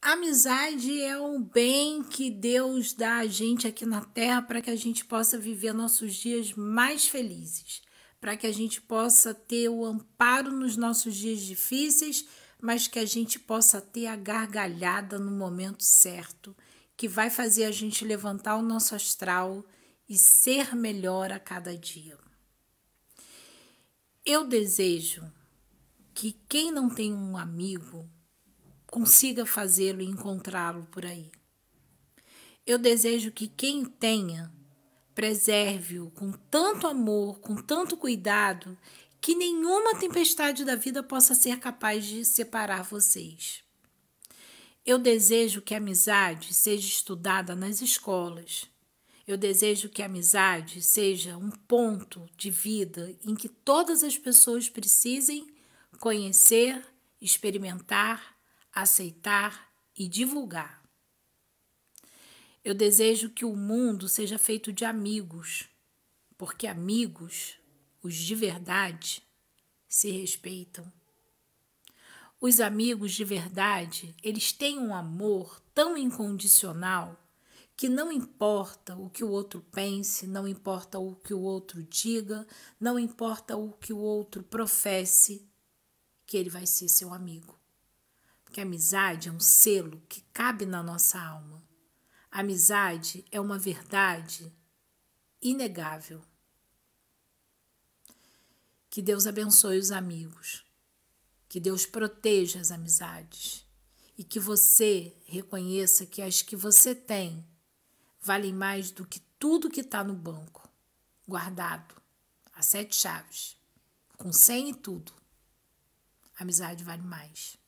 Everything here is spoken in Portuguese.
Amizade é um bem que Deus dá a gente aqui na Terra para que a gente possa viver nossos dias mais felizes, para que a gente possa ter o amparo nos nossos dias difíceis, mas que a gente possa ter a gargalhada no momento certo, que vai fazer a gente levantar o nosso astral e ser melhor a cada dia. Eu desejo que quem não tem um amigo consiga fazê-lo e encontrá-lo por aí. Eu desejo que quem tenha preserve-o com tanto amor, com tanto cuidado, que nenhuma tempestade da vida possa ser capaz de separar vocês. Eu desejo que a amizade seja estudada nas escolas. Eu desejo que a amizade seja um ponto de vida em que todas as pessoas precisem conhecer, experimentar aceitar e divulgar. Eu desejo que o mundo seja feito de amigos, porque amigos, os de verdade, se respeitam. Os amigos de verdade, eles têm um amor tão incondicional que não importa o que o outro pense, não importa o que o outro diga, não importa o que o outro professe, que ele vai ser seu amigo que a amizade é um selo que cabe na nossa alma. amizade é uma verdade inegável. Que Deus abençoe os amigos. Que Deus proteja as amizades. E que você reconheça que as que você tem valem mais do que tudo que está no banco, guardado, a sete chaves, com cem e tudo. A amizade vale mais.